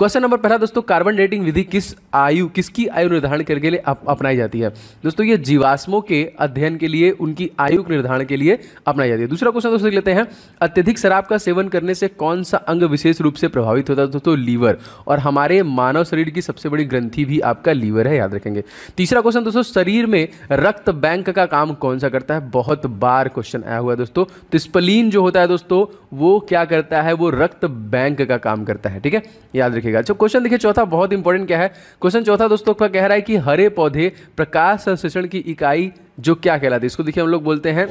question number पहला दोस्तों carbon dating विधि किस आयु किसकी आयु निर्धारण करने के लिए अप, अपनाई जाती है दोस्तों ये जीवाश्मों के अध्ययन के लिए उनकी आयु निर्धारण के लिए अपनाई जाती है दूसरा क्वेश्चन दोस्तों लेते हैं अत्यधिक शराब का सेवन करने से कौन सा अंग विशेष रूप से प्रभावित होता है दोस्तों लीवर और हमारे मानव शरीर की सबसे बड़ी ग्रंथि भी आपका लीवर है याद रखेंगे तीसरा क्वेश्चन दोस्तों शरीर में रक्त बैंक का काम कौन सा करता है बहुत बार क्वेश्चन आया हुआ है दोस्तों तिस्पलीन जो होता है दोस्तों वो क्या करता है वो रक्त बैंक का काम करता है ठीक है याद रखेंगे रखिएगा अच्छा क्वेश्चन देखिए चौथा बहुत इंपॉर्टेंट क्या है क्वेश्चन चौथा दोस्तों का कह रहा है कि हरे पौधे प्रकाश संश्लेषण की इकाई जो क्या कहलाती है इसको देखिए हम लोग बोलते हैं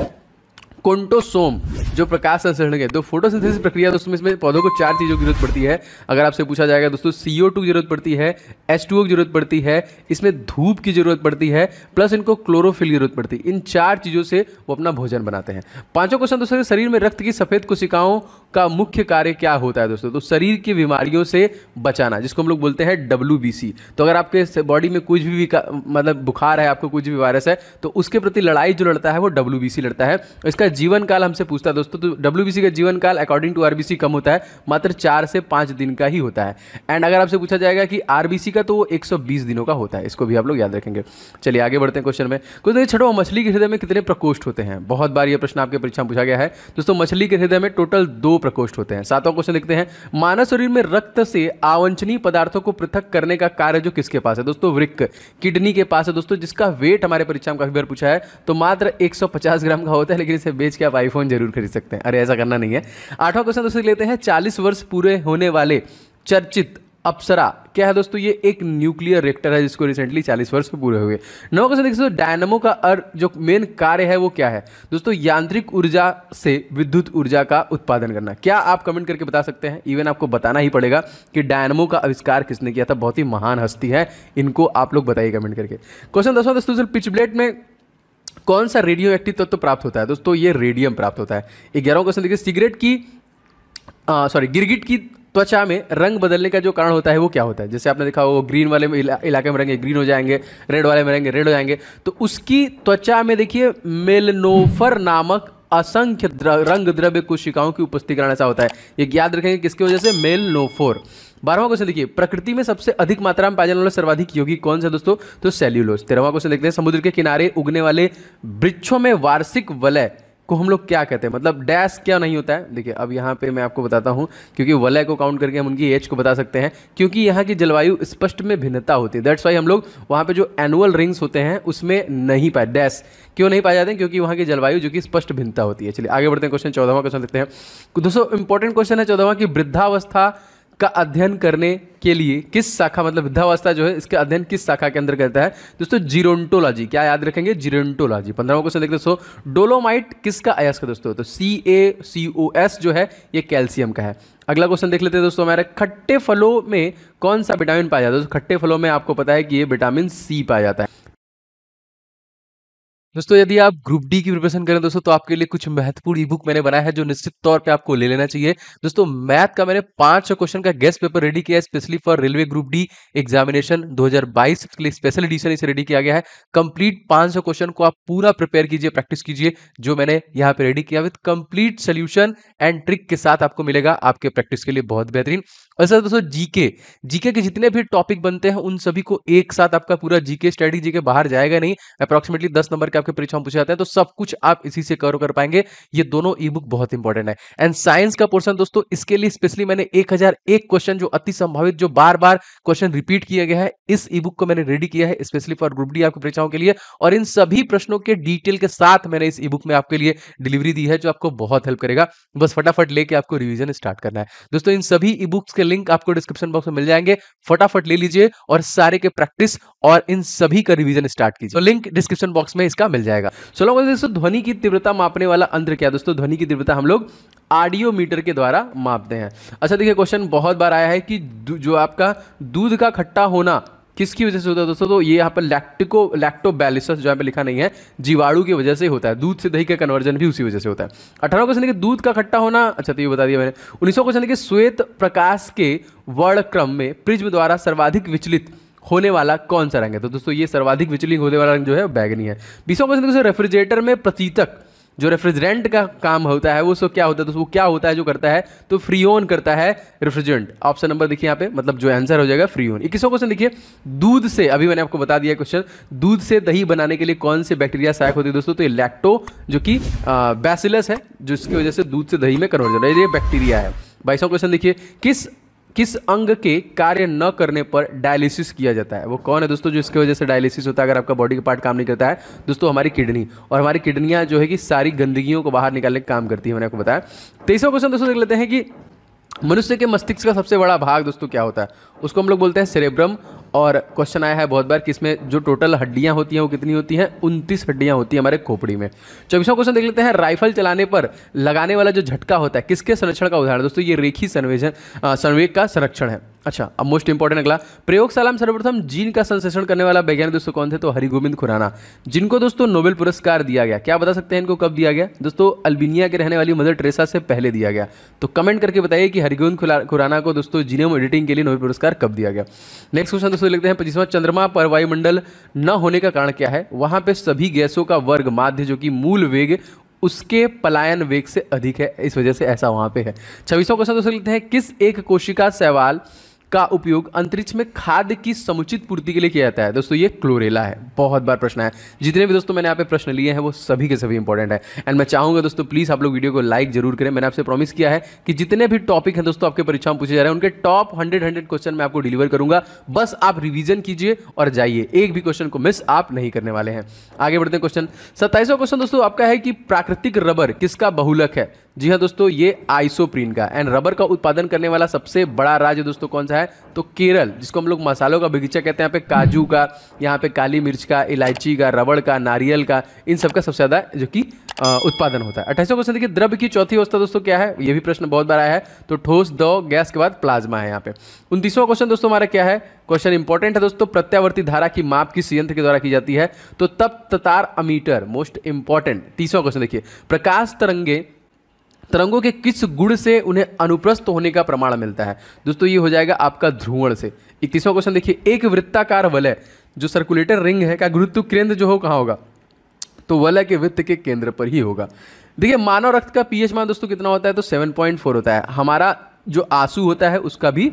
कोंटोसोम जो प्रकाश संश्लेषण के तो फोटोसिंथेसिस प्रक्रिया दोस्तों इसमें पौधों को चार चीज़ों की जरूरत पड़ती है अगर आपसे पूछा जाएगा दोस्तों टू की जरूरत पड़ती है ओ की जरूरत पड़ती है इसमें धूप की जरूरत पड़ती है प्लस इनको क्लोरोफिल की जरूरत पड़ती है इन चार चीज़ों से वो अपना भोजन बनाते हैं पांचों क्वेश्चन दोस्तों शरीर में रक्त की सफ़ेद कोशिकाओं का मुख्य कार्य क्या होता है दोस्तों तो शरीर की बीमारियों से बचाना जिसको हम लोग बोलते हैं डब्ल्यू तो अगर आपके बॉडी में कुछ भी मतलब बुखार है आपको कुछ भी वायरस है तो उसके प्रति लड़ाई जो लड़ता है वो डब्ल्यू लड़ता है इसका जीवन काल हमसे पूछता है दोस्तों तो डब्ल्यू का जीवन काल अकॉर्डिंग टू आर कम होता है मात्र चार से पाँच दिन का ही होता है एंड अगर आपसे पूछा जाएगा कि आर का तो वो एक दिनों का होता है इसको भी आप लोग याद रखेंगे चलिए आगे बढ़ते हैं क्वेश्चन में कुछ देखिए छठो मछली के हृदय में कितने प्रकोष्ठ होते हैं बहुत बार ये प्रश्न आपके परीक्षा में पूछा गया है दोस्तों मछली के हृदय में टोटल दो प्रकोष्ठ होते हैं सातवां क्वेश्चन देखते हैं मानव शरीर में रक्त से आवंचनीय पदार्थों को पृथक करने का कार्य जो किसके पास है दोस्तों वृक्क किडनी के पास है दोस्तों जिसका वेट हमारे परीक्षा में काफी बार पूछा है तो मात्र 150 ग्राम का होता है लेकिन इसे बेच के आप आईफोन जरूर खरीद सकते हैं अरे ऐसा करना नहीं है आठवां क्वेश्चन दोस्तों लेते हैं चालीस वर्ष पूरे होने वाले चर्चित अप्सरा क्या है दोस्तों ये एक न्यूक्लियर रिएक्टर है जिसको रिसेंटली 40 वर्ष पूरे हुए नौ क्वेश्चन देखिए दोस्तों डायनमो का अर जो मेन कार्य है वो क्या है दोस्तों यांत्रिक ऊर्जा से विद्युत ऊर्जा का उत्पादन करना क्या आप कमेंट करके बता सकते हैं इवन आपको बताना ही पड़ेगा कि डायनमो का आविष्कार किसने किया था बहुत ही महान हस्ती है इनको आप लोग बताइए कमेंट करके क्वेश्चन दसवा दोस्तों पिचब्लेट में कौन सा रेडियो एक्टिव तत्व तो प्राप्त होता है दोस्तों ये रेडियम प्राप्त होता है ग्यारह क्वेश्चन देखिए सिगरेट की सॉरी गिरगिट की त्वचा में रंग बदलने का जो कारण होता है वो क्या होता है जैसे आपने देखा वो ग्रीन वाले में इलाके में रहेंगे ग्रीन हो जाएंगे रेड वाले में रहेंगे रेड हो जाएंगे तो उसकी त्वचा में देखिए मेलनोफर नामक असंख्य रंग द्रव्य कोशिकाओं की उपस्थिति ऐसा होता है ये याद रखेंगे किसकी वजह से मेल नोफोर बारहवां क्वेश्चन देखिए प्रकृति में सबसे अधिक मात्रा में पाए जाने वाला सर्वाधिक योगी कौन सा दोस्तों तो सेल्यूलोज तेरहवा क्वेश्चन देखते हैं समुद्र के किनारे उगने वाले वृक्षों में वार्षिक वलय को हम लोग क्या कहते हैं मतलब डैश क्या नहीं होता है देखिए अब यहाँ पे मैं आपको बताता हूँ क्योंकि वलय को काउंट करके हम उनकी एज को बता सकते हैं क्योंकि यहाँ की जलवायु स्पष्ट में भिन्नता होती है दैट्स वाई हम लोग वहाँ पे जो एनुअल रिंग्स होते हैं उसमें नहीं पाए डैश क्यों नहीं पाए जाते हैं क्योंकि वहाँ की जलवायु जो कि स्पष्ट भिन्नता होती है चलिए आगे बढ़ते हैं क्वेश्चन चौदहवा क्वेश्चन देखते हैं दोस्तों इंपॉर्टेंट क्वेश्चन है चौदहवा की वृद्धावस्था का अध्ययन करने के लिए किस शाखा मतलब वृद्धावस्था जो है इसका अध्ययन किस शाखा के अंदर करता है दोस्तों जीरोन्टोलॉजी क्या याद रखेंगे जीरोन्टोलॉजी पंद्रह क्वेश्चन देखते दोस्तों डोलोमाइट किसका अयस्क दोस्तों तो सी ए सी ओ एस जो है ये कैल्शियम का है अगला क्वेश्चन देख लेते हैं दोस्तों हमारे खट्टे फलों में कौन सा विटामिन पाया जाता है दोस्तों खट्टे फलों में आपको पता है कि ये विटामिन सी पाया जाता है दोस्तों यदि आप ग्रुप डी की प्रिपरेशन करें दोस्तों तो आपके लिए कुछ महत्वपूर्ण ई बुक मैंने बनाया है जो निश्चित तौर पे आपको ले लेना चाहिए दोस्तों मैथ का मैंने पांच सौ क्वेश्चन का गेस्ट पेपर रेडी किया है specially for railway group D examination 2022 के लिए स्पेशल एडिशन इसे रेडी किया गया है कंप्लीट पांच क्वेश्चन को आप पूरा प्रिपेयर कीजिए प्रैक्टिस कीजिए जो मैंने यहाँ पे रेडी किया with complete solution and trick के साथ आपको मिलेगा आपके प्रैक्टिस के लिए बहुत बेहतरीन और दोस्तों जीके जीके के जितने भी टॉपिक बनते हैं उन सभी को एक साथ आपका पूरा जीके स्टडी जीके बाहर जाएगा नहीं अप्रॉक्सिमेटली दस नंबर के आपके परीक्षा में पूछे जाते हैं तो सब कुछ आप इसी से कवर कर पाएंगे ये दोनों ई बुक बहुत इंपॉर्टेंट है एंड साइंस का पोर्सन दोस्तों इसके लिए स्पेशली मैंने एक क्वेश्चन जो अति संभावित जो बार बार क्वेश्चन रिपीट किया गया है इस ई बुक को मैंने रेडी किया है स्पेशली फॉर ग्रुप डी आपकी परीक्षाओं के लिए और इन सभी प्रश्नों के डिटेल के साथ मैंने इस ई बुक में आपके लिए डिलीवरी दी है जो आपको बहुत हेल्प करेगा बस फटाफट लेके आपको रिविजन स्टार्ट करना है दोस्तों इन सभी ई बुक्स के लिंक आपको डिस्क्रिप्शन बॉक्स में मिल जाएंगे फटाफट ले लीजिए और सारे के प्रैक्टिस और इन सभी का रिवीजन स्टार्ट कीजिए तो लिंक डिस्क्रिप्शन बॉक्स में इसका मिल जाएगा चलो लोगों दोस्तों ध्वनि की तीव्रता मापने वाला अंतर क्या दोस्तों ध्वनि की तीव्रता हम लोग मीटर के द्वारा मापते हैं अच्छा देखिए क्वेश्चन बहुत बार आया है कि जो आपका दूध का खट्टा होना किसकी वजह से होता है दोस्तों तो ये यहाँ पर लैक्टिको लैक्टोबैलिसस जो यहाँ पे लिखा नहीं है जीवाणु की वजह से होता है दूध से दही का कन्वर्जन भी उसी वजह से होता है अठारह क्वेश्चन देखिए दूध का खट्टा होना अच्छा तो ये बता दिया मैंने उन्नीस सौ क्वेश्चन देखिए श्वेत प्रकाश के वर्णक्रम में प्रिज्म द्वारा सर्वाधिक विचलित होने वाला कौन सा रंग है तो दोस्तों ये सर्वाधिक विचलित होने वाला रंग जो है बैगनी है बीसवा क्वेश्चन देखिए रेफ्रिजरेटर में प्रतीतक जो रेफ्रिजरेंट का काम होता है वो सो क्या होता है तो वो क्या होता है जो करता है तो फ्री ऑन करता है रेफ्रिजरेंट ऑप्शन नंबर देखिए यहाँ पे मतलब जो आंसर हो जाएगा फ्री ऑन इक्कीसों क्वेश्चन देखिए दूध से अभी मैंने आपको बता दिया क्वेश्चन दूध से दही बनाने के लिए कौन से बैक्टीरिया सहायक होती है दोस्तों तो ये लैक्टो जो कि बैसिलस है जिसकी वजह से दूध से दही में कन्वर्जन है ये बैक्टीरिया है बाईसों क्वेश्चन देखिए किस किस अंग के कार्य न करने पर डायलिसिस किया जाता है वो कौन है दोस्तों जो इसके वजह से डायलिसिस होता है अगर आपका बॉडी का पार्ट काम नहीं करता है दोस्तों हमारी किडनी और हमारी किडनियां जो है कि सारी गंदगियों को बाहर निकालने का काम करती है मैंने आपको बताया तेईसवा तो क्वेश्चन दोस्तों देख लेते हैं कि मनुष्य के मस्तिष्क का सबसे बड़ा भाग दोस्तों क्या होता है उसको हम लोग बोलते हैं सेरेब्रम और क्वेश्चन आया है बहुत बार कि इसमें जो टोटल हड्डियां होती हैं वो कितनी होती हैं उनतीस हड्डियां होती हैं हमारे खोपड़ी में चौबीसों क्वेश्चन देख लेते हैं राइफल चलाने पर लगाने वाला जो झटका होता है किसके संरक्षण का उदाहरण दोस्तों ये रेखी संवेजन संवेग का संरक्षण है अच्छा अब मोस्ट इंपॉर्टेंट अगला प्रयोगशाला में सर्वप्रथम जीन का संश्लेषण करने वाला वैज्ञानिक दोस्तों कौन थे तो हरिगोविंद खुराना जिनको दोस्तों नोबेल पुरस्कार दिया गया क्या बता सकते हैं इनको कब दिया गया दोस्तों अल्बिनिया के रहने वाली मदर ट्रेसा से पहले दिया गया तो कमेंट करके बताइए कि हरिगोविंद खुराना को दोस्तों जीनोम एडिटिंग के लिए नोबेल पुरस्कार पुरस्कार कब दिया गया नेक्स्ट क्वेश्चन दोस्तों लिखते हैं पच्चीसवां चंद्रमा पर वायुमंडल न होने का कारण क्या है वहां पे सभी गैसों का वर्ग माध्य जो कि मूल वेग उसके पलायन वेग से अधिक है इस वजह से ऐसा वहां पे है छब्बीसों क्वेश्चन दोस्तों लिखते हैं किस एक कोशिका सवाल का उपयोग अंतरिक्ष में खाद्य की समुचित पूर्ति के लिए किया जाता है दोस्तों ये क्लोरेला है बहुत बार प्रश्न है जितने भी दोस्तों मैंने यहाँ पे प्रश्न लिए हैं वो सभी के सभी इंपॉर्टेंट है एंड मैं चाहूंगा दोस्तों प्लीज़ आप लोग वीडियो को लाइक जरूर करें मैंने आपसे प्रॉमिस किया है कि जितने भी टॉपिक हैं दोस्तों आपके परीक्षा में पूछे जा रहे हैं उनके टॉप हंड्रेड हंड्रेड क्वेश्चन मैं आपको डिलीवर करूंगा बस आप रिविजन कीजिए और जाइए एक भी क्वेश्चन को मिस आप नहीं करने वाले हैं आगे बढ़ते हैं क्वेश्चन सत्ताईसवा क्वेश्चन दोस्तों आपका है कि प्राकृतिक रबर किसका बहुलक है जी हाँ दोस्तों ये आइसोप्रीन का एंड रबर का उत्पादन करने वाला सबसे बड़ा राज्य दोस्तों कौन सा है रहा है तो केरल जिसको हम लोग मसालों का बगीचा कहते हैं यहाँ पे काजू का यहाँ पे काली मिर्च का इलायची का रबड़ का नारियल का इन सब का सबसे ज़्यादा जो कि उत्पादन होता है अट्ठाईसवा क्वेश्चन देखिए द्रव्य की चौथी अवस्था दोस्तों क्या है ये भी प्रश्न बहुत बार आया है तो ठोस दो गैस के बाद प्लाज्मा है यहाँ पे उनतीसवा क्वेश्चन दोस्तों हमारा क्या है क्वेश्चन इंपॉर्टेंट है दोस्तों प्रत्यावर्ती धारा की माप किस यंत्र के द्वारा की जाती है तो तप ततार अमीटर मोस्ट इंपॉर्टेंट तीसवा क्वेश्चन देखिए प्रकाश तरंगे तरंगों के किस गुण से उन्हें अनुप्रस्थ होने का प्रमाण मिलता है दोस्तों ये हो जाएगा आपका ध्रुवण से इकतीसवां क्वेश्चन देखिए एक वृत्ताकार वलय जो सर्कुलेटर रिंग है का गुरुत्व केंद्र जो हो कहाँ होगा तो वलय के वृत्त के केंद्र पर ही होगा देखिए मानव रक्त का पीएच मान दोस्तों कितना होता है तो 7.4 होता है हमारा जो आंसू होता है उसका भी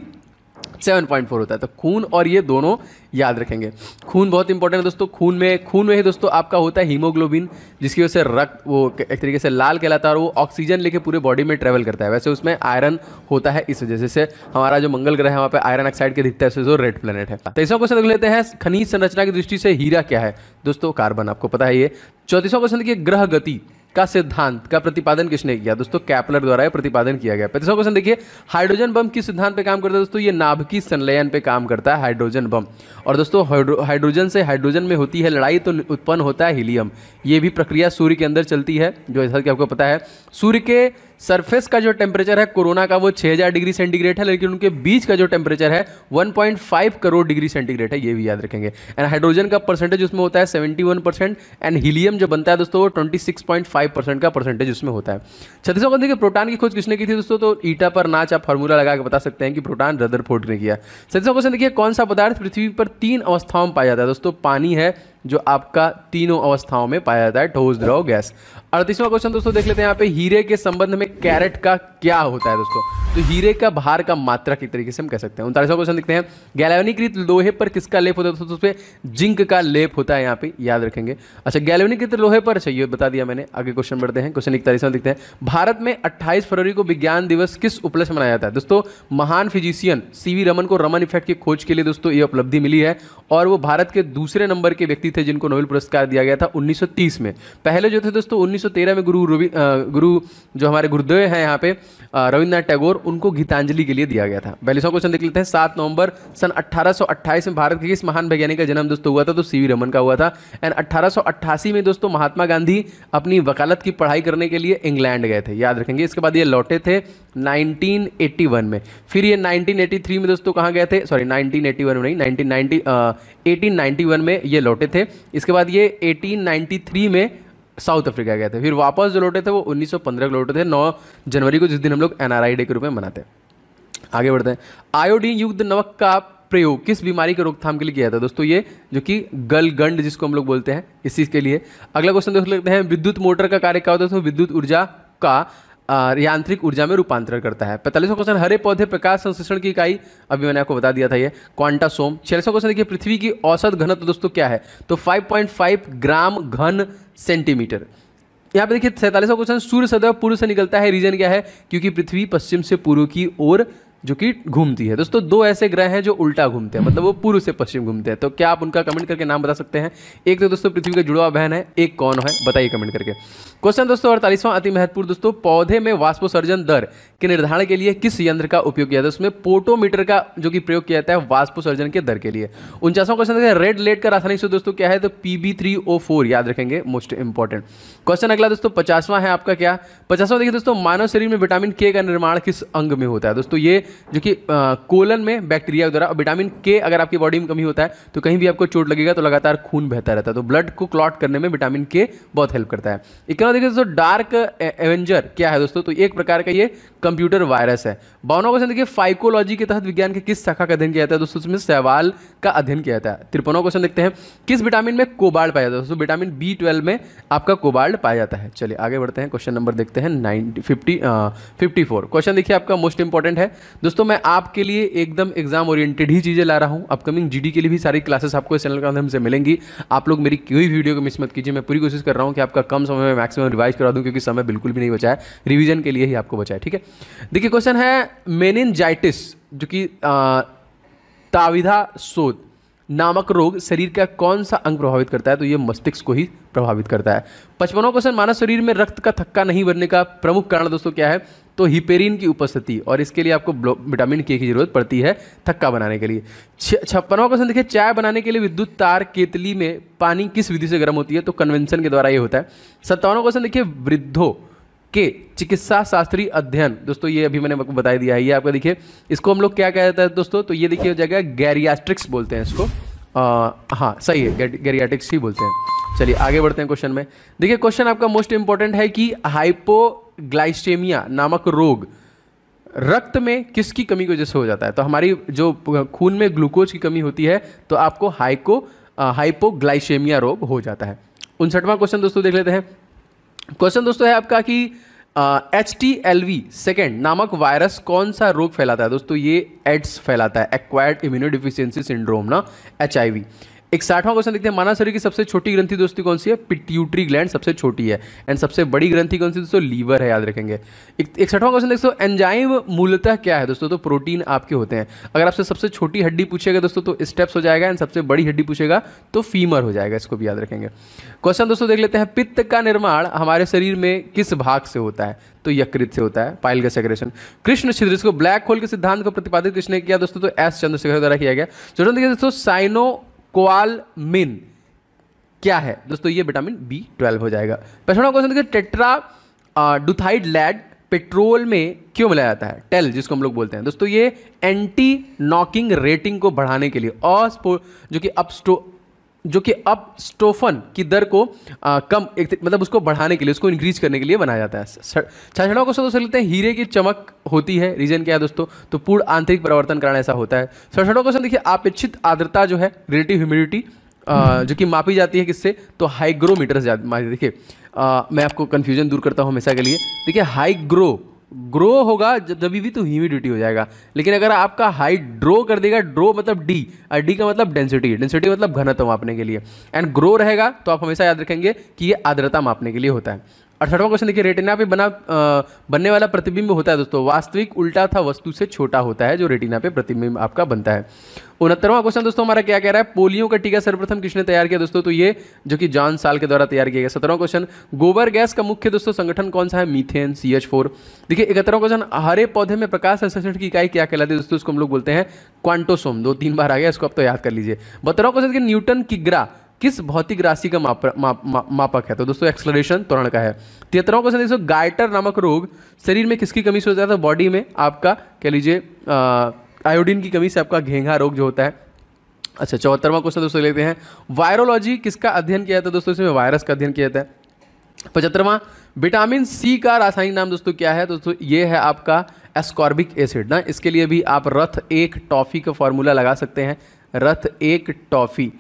सेवन पॉइंट फोर होता है तो खून और ये दोनों याद रखेंगे खून बहुत इंपॉर्टेंट है दोस्तों खून में खून में ही दोस्तों आपका होता है हीमोग्लोबिन जिसकी वजह से रक्त वो एक तरीके से लाल कहलाता है और वो ऑक्सीजन लेके पूरे बॉडी में ट्रेवल करता है वैसे उसमें आयरन होता है इस वजह से हमारा जो मंगल ग्रह है वहाँ पर आयरन ऑक्साइड के दिखता है जो रेड प्लेनेट है तेईसवा तो क्वेश्चन लेते हैं खनिज संरचना की दृष्टि से हीरा क्या है दोस्तों कार्बन आपको पता है ये चौतीसवा क्वेश्चन देखिए ग्रह गति का सिद्धांत का प्रतिपादन किसने किया दोस्तों कैपलर द्वारा प्रतिपादन किया गया पैंतीसवा क्वेश्चन देखिए हाइड्रोजन बम किस सिद्धांत पे काम करता है दोस्तों ये नाभिकी संलयन पे काम करता है हाइड्रोजन बम और दोस्तों हाइड्रोजन से हाइड्रोजन में होती है लड़ाई तो उत्पन्न होता है हीलियम ये भी प्रक्रिया सूर्य के अंदर चलती है जो जैसा कि आपको पता है सूर्य के सरफेस का जो टेम्परेचर है कोरोना का वो 6000 डिग्री सेंटीग्रेड है लेकिन उनके बीच का जो टेम्परेचर है 1.5 करोड़ डिग्री सेंटीग्रेड है ये भी याद रखेंगे एंड हाइड्रोजन का परसेंटेज उसमें होता है 71 परसेंट एंड हीलियम जो बनता है दोस्तों वो 26.5 परसेंट का परसेंटेज उसमें होता है छत्तीसों को देखिए प्रोटान की खोज किसने की थी दोस्तों तो ईटा पर नाच आप फॉर्मूला लगा के बता सकते हैं कि प्रोटान रदर ने किया छत्तीसों क्वेश्चन देखिए कौन सा पदार्थ पृथ्वी पर तीन अवस्थाओं में पाया जाता है दोस्तों पानी है जो आपका तीनों अवस्थाओं में पाया जाता है ठोस द्रव गैस अड़तीसवा क्वेश्चन दोस्तों देख लेते हैं यहाँ पे हीरे के संबंध में कैरेट का क्या होता है दोस्तों तो हीरे का भार का मात्रा किस तरीके से हम कह सकते हैं उनतालीसवा क्वेश्चन देखते हैं गैलवनीकृत लोहे पर किसका लेप होता है दोस्तों तो जिंक का लेप होता है यहाँ पे याद रखेंगे अच्छा गैलवनीकृत लोहे पर चाहिए अच्छा, बता दिया मैंने आगे क्वेश्चन बढ़ते हैं क्वेश्चन इकतालीसवा देखते हैं भारत में अट्ठाईस फरवरी को विज्ञान दिवस किस उपलक्ष्य मनाया जाता है दोस्तों महान फिजिशियन सी रमन को रमन इफेक्ट की खोज के लिए दोस्तों ये उपलब्धि मिली है और वो भारत के दूसरे नंबर के व्यक्ति थे जिनको नोबेल पुरस्कार दिया गया था 1930 में पहले जो थे दोस्तों 1913 में गुरु गुरु जो हमारे गुरुदेव हैं यहाँ पे रविन्द्रनाथ टैगोर उनको गीतांजलि के लिए दिया गया था बैलिसवा क्वेश्चन देख लेते हैं सात नवंबर सन अट्ठारह में भारत के किस महान वैज्ञानिक का जन्म दोस्तों हुआ था तो सी रमन का हुआ था एंड अट्ठारह में दोस्तों महात्मा गांधी अपनी वकालत की पढ़ाई करने के लिए इंग्लैंड गए थे याद रखेंगे इसके बाद ये लौटे थे 1981 में फिर ये 1983 में दोस्तों कहाँ गए थे सॉरी 1981 में नहीं 1990 uh, 1891 में ये लौटे थे थे इसके बाद ये 1893 में साउथ अफ्रीका गए थे फिर वापस जो लौटे थे वो 1915 लौटे थे 9 जनवरी को जिस दिन हम लोग एन डे के रूप में मनाते हैं आगे बढ़ते हैं आयोडीन युक्त नमक का प्रयोग किस बीमारी के रोकथाम के लिए किया था दोस्तों ये जो कि गलगंड जिसको हम लोग बोलते हैं इस चीज़ के लिए अगला क्वेश्चन देख लेते हैं विद्युत मोटर का कार्य क्या होता है तो विद्युत ऊर्जा का यांत्रिक ऊर्जा में रूपांतरण करता है पैंतालीसवा क्वेश्चन हरे पौधे प्रकाश संश्लेषण की इकाई अभी मैंने आपको बता दिया था ये क्वांटा सोम छियालीसवा क्वेश्चन देखिए पृथ्वी की औसत घनत्व दोस्तों क्या है तो 5.5 ग्राम घन सेंटीमीटर यहाँ पे देखिए सैंतालीसवा क्वेश्चन सूर्य सदैव पूर्व से निकलता है रीजन क्या है क्योंकि पृथ्वी पश्चिम से पूर्व की ओर जो कि घूमती है दोस्तों दो ऐसे ग्रह हैं जो उल्टा घूमते हैं मतलब वो पूर्व से पश्चिम घूमते हैं तो क्या आप उनका कमेंट करके नाम बता सकते हैं एक तो दोस्तों पृथ्वी का जुड़वा बहन है एक कौन है बताइए कमेंट करके क्वेश्चन दोस्तों अड़तालीसवां अति महत्वपूर्ण दोस्तों पौधे में वाष्पोसर्जन दर के निर्धारण के लिए किस यंत्र का उपयोग किया जाता है उसमें पोटोमीटर का जो कि प्रयोग किया जाता है वाष्पोसर्जन के दर के लिए उनचासवां क्वेश्चन देखें रेड लेट का रासायनिक सूत्र दोस्तों क्या है तो पी याद रखेंगे मोस्ट इंपॉर्टेंट क्वेश्चन अगला दोस्तों पचासवां है आपका क्या पचासवां देखिए दोस्तों मानव शरीर में विटामिन के का निर्माण किस अंग में होता है दोस्तों ये जो कि कोलन में बैक्टीरिया द्वारा और विटामिन के अगर आपकी बॉडी में कमी होता है तो कहीं भी आपको चोट लगेगा तो लगातार खून बहता रहता है तो ब्लड को क्लॉट करने में विटामिन के बहुत हेल्प करता है एक ना देखिए दोस्तों डार्क एवेंजर क्या है दोस्तों तो एक प्रकार का ये कंप्यूटर वायरस है बावनों क्वेश्चन देखिए फाइकोलॉजी के तहत विज्ञान के किस शाखा का अध्ययन किया जाता है दोस्तों उसमें सवाल का अध्ययन किया जाता है तिरपनों क्वेश्चन देखते हैं किस विटामिन में कोबाल्ट पाया जाता है दोस्तों विटामिन बी में आपका कोबाल्ट पाया जाता है चलिए आगे बढ़ते हैं क्वेश्चन नंबर देखते हैं nine fifty fifty four question देखिए आपका मोस्ट इंपॉर्टेंट है दोस्तों मैं आपके लिए एकदम एग्जाम ओरिएंटेड ही चीज़ें ला रहा हूँ अपकमिंग जीडी के लिए भी सारी क्लासेस आपको इस चैनल के माध्यम से मिलेंगी आप लोग मेरी कोई भी वीडियो को मिस मत कीजिए मैं पूरी कोशिश कर रहा हूँ कि आपका कम समय में मैक्सिमम रिवाइज करा दूँ क्योंकि समय बिल्कुल भी नहीं बचा है रिविजन के लिए ही आपको बचा है ठीक है देखिए क्वेश्चन है मेनिन जो कि ताविधा शोध नामक रोग शरीर का कौन सा अंग प्रभावित करता है तो ये मस्तिष्क को ही प्रभावित करता है पचपनों क्वेश्चन मानव शरीर में रक्त का थक्का नहीं बनने का प्रमुख कारण दोस्तों क्या है तो हिपेरिन की उपस्थिति और इसके लिए आपको विटामिन के की जरूरत पड़ती है थक्का बनाने के लिए छप्पनवा क्वेश्चन देखिए चाय बनाने के लिए विद्युत तार केतली में पानी किस विधि से गर्म होती है तो कन्वेंशन के द्वारा ये होता है सत्तावनवा क्वेश्चन देखिए वृद्धों के चिकित्सा शास्त्रीय अध्ययन दोस्तों ये अभी मैंने आपको बता दिया है ये आपका देखिए इसको हम लोग क्या कह जाता है दोस्तों तो ये देखिए जगह गैरियास्ट्रिक्स बोलते हैं इसको हाँ सही है गैरियाटिक्स ही बोलते हैं चलिए आगे बढ़ते हैं क्वेश्चन में देखिए क्वेश्चन आपका मोस्ट इंपॉर्टेंट है कि हाइपो ग्लाइस्टेमिया नामक रोग रक्त में किसकी कमी की वजह से हो जाता है तो हमारी जो खून में ग्लूकोज की कमी होती है तो आपको हाइको हाइपोग्लाइशेमिया रोग हो जाता है उनसठवां क्वेश्चन दोस्तों देख लेते हैं क्वेश्चन दोस्तों है आपका कि H T L V second नामक वायरस कौन सा रोग फैलाता है दोस्तों ये एड्स फैलाता है एक्वायर्ड इम्यूनो डिफिशियंसी सिंड्रोम ना एच आई वी एक साठवां क्वेश्चन देखते हैं माना शरीर की सबसे छोटी ग्रंथि दोस्तों कौन सी है पिट्यूटरी ग्लैंड सबसे छोटी है एंड सबसे बड़ी ग्रंथि कौन सी दोस्तों लीवर है याद रखेंगे इकसठवां क्वेश्चन दोस्तों एंजाइम मूलतः क्या है दोस्तों तो प्रोटीन आपके होते हैं अगर आपसे सबसे छोटी हड्डी पूछेगा दोस्तों तो स्टेप्स हो जाएगा एंड सबसे बड़ी हड्डी पूछेगा तो फीमर हो जाएगा इसको भी याद रखेंगे क्वेश्चन दोस्तों देख लेते हैं पित्त का निर्माण हमारे शरीर में किस भाग से होता है तो यकृत से होता है पाइल का सेग्रेशन कृष्ण छिद्र इसको ब्लैक होल के सिद्धांत को प्रतिपादित किसने किया दोस्तों तो एस चंद्रशेखर द्वारा किया गया चलो देखिए दोस्तों साइनो कोआलमिन क्या है दोस्तों ये विटामिन बी ट्वेल्व हो जाएगा पचपनवा क्वेश्चन देखिए टेट्रा डुथाइड लैड पेट्रोल में क्यों मिलाया जाता है टेल जिसको हम लोग बोलते हैं दोस्तों ये एंटी नॉकिंग रेटिंग को बढ़ाने के लिए और जो कि अपस्टो जो कि अब स्टोफन की दर को आ, कम एक मतलब उसको बढ़ाने के लिए उसको इंक्रीज करने के लिए बनाया जाता है को क्वेश्चन दोस्तों लेते हैं हीरे की चमक होती है रीजन क्या है दोस्तों तो पूर्ण आंतरिक परिवर्तन कारण ऐसा होता है को क्वेश्चन देखिए अपेक्षित आर्द्रता जो है रिलेटिव ह्यूमिडिटी जो कि मापी जाती है किससे तो हाइग्रोमीटर से देखिए मैं आपको कन्फ्यूजन दूर करता हूँ हमेशा के लिए देखिए हाइग्रो ग्रो होगा जब भी तो ह्यूमिडिटी हो जाएगा लेकिन अगर आपका हाइट ड्रो कर देगा ड्रो मतलब डी और डी का मतलब डेंसिटी डेंसिटी मतलब घनत्व मापने के लिए एंड ग्रो रहेगा तो आप हमेशा याद रखेंगे कि ये आर्द्रता मापने के लिए होता है अठारहवा क्वेश्चन देखिए रेटिना पे बना आ, बनने वाला प्रतिबिंब होता है दोस्तों वास्तविक उल्टा था वस्तु से छोटा होता है जो रेटिना पे प्रतिबिंब आपका बनता है उनहत्तरवा क्वेश्चन दोस्तों हमारा क्या कह रहा है पोलियो का टीका सर्वप्रथम किसने तैयार किया दोस्तों तो ये जो कि जॉन साल के द्वारा तैयार किया गया सत्रहवा क्वेश्चन गोबर गैस का मुख्य दोस्तों संगठन कौन सा है मीथेन सी एच फोर देखिए इकहत्तरवा क्वेश्चन हरे पौधे में प्रकाश संश्लेषण की इकाई क्या कहलाती है दोस्तों इसको हम लोग बोलते हैं क्वांटोसोम दो तीन बार आ गया इसको आप तो याद कर लीजिए बहत्तरवा क्वेश्चन न्यूटन किग्रा किस भौतिक राशि का माप, मा, मा, मापक है तो दोस्तों एक्सलरेशन त्वरण का है तिहत्तरवा क्वेश्चन देखो गाइटर नामक रोग शरीर में किसकी कमी से होता है तो बॉडी में आपका कह लीजिए आयोडीन की कमी से आपका घेंघा रोग जो होता है अच्छा चौहत्तरवा क्वेश्चन दोस्तों लेते हैं वायरोलॉजी किसका अध्ययन किया जाता है दोस्तों इसमें वायरस का अध्ययन किया जाता है पचहत्तरवा विटामिन सी का रासायनिक नाम दोस्तों क्या है दोस्तों ये है आपका एस्कॉर्बिक एसिड ना इसके लिए भी आप रथ एक टॉफ़ी का फॉर्मूला लगा सकते हैं रथ एक टॉफ़ी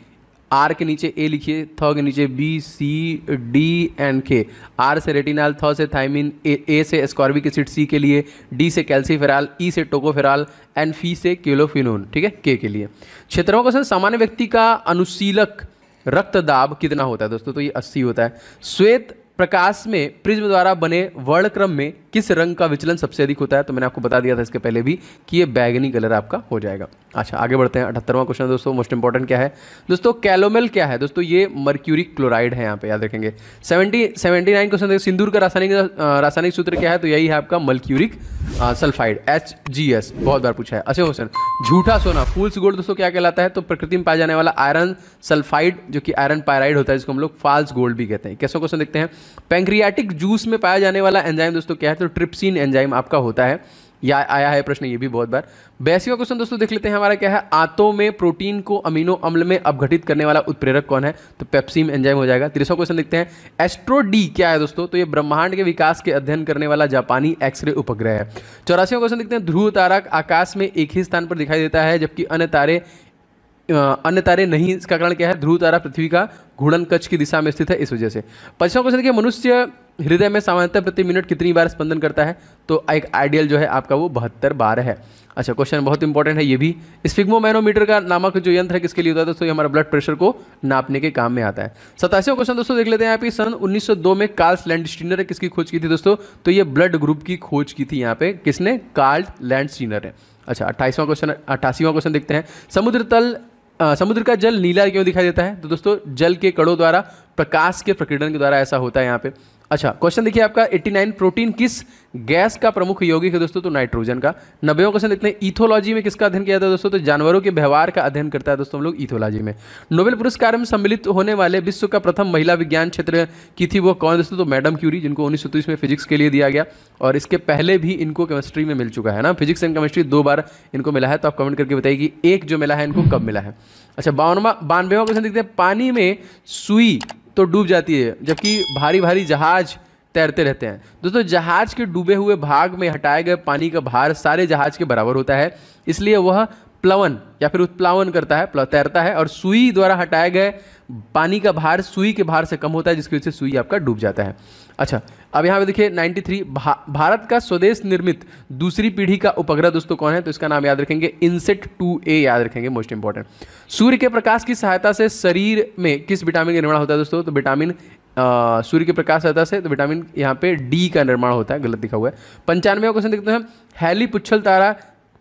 आर के नीचे ए लिखिए थ के नीचे B C D and K आर से रेटिनाल थ से थाइमिन ए, से स्कॉर्बिक एसिड सी के लिए डी से कैल्सीफेराल ई e से टोकोफेराल एंड फी से केलोफिन ठीक है के के लिए क्षेत्रों क्वेश्चन सामान्य व्यक्ति का अनुशीलक रक्तदाब कितना होता है दोस्तों तो ये अस्सी होता है श्वेत प्रकाश में प्रिज्म द्वारा बने वर्णक्रम में किस रंग का विचलन सबसे अधिक होता है तो मैंने आपको बता दिया था इसके पहले भी कि ये बैगनी कलर आपका हो जाएगा अच्छा आगे बढ़ते हैं अठहत्तरवां क्वेश्चन दोस्तों मोस्ट इंपॉर्टेंट क्या है दोस्तों कैलोमेल क्या है दोस्तों ये मर्क्यूरी क्लोराइड है यहाँ पे याद रखेंगे सेवेंटी सेवेंटी नाइन क्वेश्चन सिंदूर का रासायनिक रासायनिक सूत्र क्या है तो यही है आपका मल्क्यूरिक हाँ सल्फाइड एच जी एस बहुत बार पूछा है अच्छे क्वेश्चन झूठा सोना फूल्स गोल्ड दोस्तों क्या कहलाता है तो प्रकृति में पाया जाने वाला आयरन सल्फाइड जो कि आयरन पायराइड होता है जिसको हम लोग फाल्स गोल्ड भी कहते हैं कैसा क्वेश्चन देखते हैं पेंक्रियाटिक जूस में पाया जाने वाला एंजाइम दोस्तों क्या है तो ट्रिप्सिन एंजाइम आपका होता है या आया है प्रश्न ये भी बहुत बार बयासी का क्वेश्चन दोस्तों देख लेते हैं हमारा क्या है आंतों में प्रोटीन को अमीनो अम्ल में अपघटित करने वाला उत्प्रेरक कौन है तो पेप्सिम एंजाइम हो जाएगा तीसरा क्वेश्चन देखते हैं एस्ट्रोडी क्या है दोस्तों तो ये ब्रह्मांड के विकास के अध्ययन करने वाला जापानी एक्सरे उपग्रह है चौरासीवा क्वेश्चन देखते हैं ध्रुव तारक आकाश में एक ही स्थान पर दिखाई देता है जबकि अन्य तारे अन्य तारे नहीं इसका कारण क्या है ध्रुव तारा पृथ्वी का घूर्णन कच्छ की दिशा में स्थित है इस वजह से पच्चवा क्वेश्चन देखिए मनुष्य हृदय में सामान्यतः प्रति मिनट कितनी बार स्पंदन करता है तो एक आइडियल जो है आपका वो बहत्तर बार है अच्छा क्वेश्चन बहुत इंपॉर्टेंट है ये भी स्फिग्मोमैनोमीटर का नामक जो यंत्र है किसके लिए होता है दोस्तों ये हमारा ब्लड प्रेशर को नापने के काम में आता है सतासी क्वेश्चन दोस्तों देख लेते हैं यहाँ पे सन उन्नीस में कार्ल लैंड स्टीनर किसकी खोज की थी दोस्तों तो ये ब्लड ग्रुप की खोज की थी यहाँ पे किसने कार्ल लैंड स्टीनर ने अच्छा अट्ठाईसवां क्वेश्चन अट्ठासीवा क्वेश्चन देखते हैं समुद्र तल आ, समुद्र का जल नीला क्यों दिखाई देता है तो दोस्तों जल के कड़ों द्वारा प्रकाश के प्रकीर्णन के द्वारा ऐसा होता है यहाँ पे अच्छा क्वेश्चन देखिए आपका 89 प्रोटीन किस गैस का प्रमुख यौगिक है दोस्तों तो नाइट्रोजन का नब्बे क्वेश्चन देखते हैं इथोलॉजी में किसका अध्ययन किया जाता है दोस्तों तो जानवरों के व्यवहार का अध्ययन करता है दोस्तों हम लोग इथोलॉजी में नोबेल पुरस्कार में सम्मिलित होने वाले विश्व का प्रथम महिला विज्ञान क्षेत्र की थी वो कौन दोस्तों तो मैडम क्यूरी जिनको उन्नीस में फिजिक्स के लिए दिया गया और इसके पहले भी इनको केमिस्ट्री में मिल चुका है ना फिजिक्स एंड केमिस्ट्री दो बार इनको मिला है तो आप कमेंट करके बताइए कि एक जो मिला है इनको कब मिला है अच्छा बावनवा बानवेवा क्वेश्चन देखते हैं पानी में सुई तो डूब जाती है जबकि भारी भारी जहाज़ तैरते रहते हैं दोस्तों जहाज के डूबे हुए भाग में हटाए गए पानी का भार सारे जहाज के बराबर होता है इसलिए वह उत्प्लवन या फिर उत्प्लावन करता है तैरता है और सुई द्वारा हटाए गए पानी का भार सुई के भार से कम होता है जिसकी वजह से सुई आपका डूब जाता है अच्छा अब यहाँ पे देखिए 93 थ्री भा, भारत का स्वदेश निर्मित दूसरी पीढ़ी का उपग्रह दोस्तों कौन है तो इसका नाम याद रखेंगे इनसेट टू ए याद रखेंगे मोस्ट इंपॉर्टेंट सूर्य के प्रकाश की सहायता से शरीर में किस विटामिन का निर्माण होता है दोस्तों तो विटामिन सूर्य के प्रकाश सहायता से तो विटामिन यहाँ पे डी का निर्माण होता है गलत दिखा हुआ है पंचानवे क्वेश्चन देखते हैं हैली पुच्छल तारा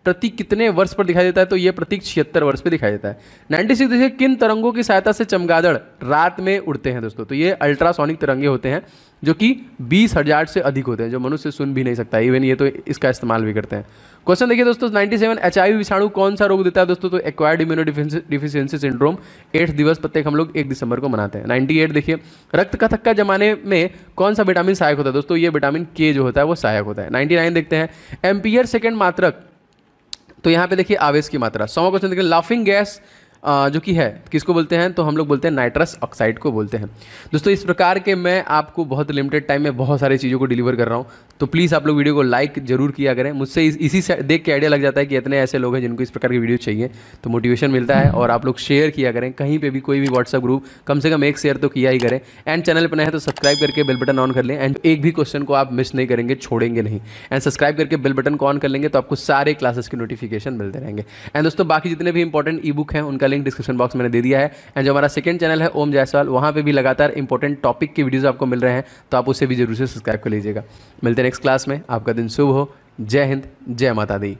प्रतीक कितने वर्ष पर दिखाई देता है तो यह प्रतीक छिहत्तर वर्ष पर दिखाई देता है नाइन्टी सिक्स देखिए किन तरंगों की सहायता से चमगादड़ रात में उड़ते हैं दोस्तों तो ये अल्ट्रासोनिक तरंगे होते हैं जो कि बीस हजार से अधिक होते हैं जो मनुष्य सुन भी नहीं सकता इवन ये तो इसका इस्तेमाल भी करते हैं क्वेश्चन देखिए दोस्तों नाइनटी सेवन एच विषाणु कौन सा रोग देता है दोस्तों तो एक्वायर्ड इम्यूनो डिफिशियंसी सिंड्रोम एट्थ दिवस प्रत्येक हम लोग एक दिसंबर को मनाते हैं एट देखिए रक्त कथक का जमाने में कौन सा विटामिन सहायक होता है दोस्तों ये विटामिन के जो होता है वो सहायक होता है नाइन देखते हैं एम्पियर सेकेंड मात्रक तो यहाँ पे देखिए आवेश की मात्रा सौवा क्वेश्चन देखिए लाफिंग गैस जो कि है किसको बोलते हैं तो हम लोग बोलते हैं नाइट्रस ऑक्साइड को बोलते हैं दोस्तों इस प्रकार के मैं आपको बहुत लिमिटेड टाइम में बहुत सारी चीज़ों को डिलीवर कर रहा हूँ तो प्लीज़ आप लोग वीडियो को लाइक जरूर किया करें मुझसे इस, इसी से देख के आइडिया लग जाता है कि इतने ऐसे लोग हैं जिनको इस प्रकार की वीडियो चाहिए तो मोटिवेशन मिलता है और आप लोग शेयर किया करें कहीं पर भी कोई भी व्हाट्सअप ग्रुप कम से कम एक शेयर तो किया ही करें एंड चैनल पर नए तो सब्सक्राइब करके बेल बटन ऑन कर लें एंड एक भी क्वेश्चन को आप मिस नहीं करेंगे छोड़ेंगे नहीं एंड सब्सक्राइब करके बेल बटन को ऑन कर लेंगे तो आपको सारे क्लासेस की नोटिफिकेशन मिलते रहेंगे एंड दोस्तों बाकी जितने भी इंपॉर्टेंट ई बुक हैं उनका लिंक डिस्क्रिप्शन बॉक्स मैंने दे दिया है एंड जो हमारा सेकंड चैनल है ओम जायसवाल वहाँ पर भी लगातार इंपॉर्टेंट टॉपिक की वीडियोज़ आपको मिल रहे हैं तो आप उसे भी जरूर से सब्सक्राइब कर लीजिएगा मिलते हैं नेक्स्ट क्लास में आपका दिन शुभ हो जय हिंद जय माता दी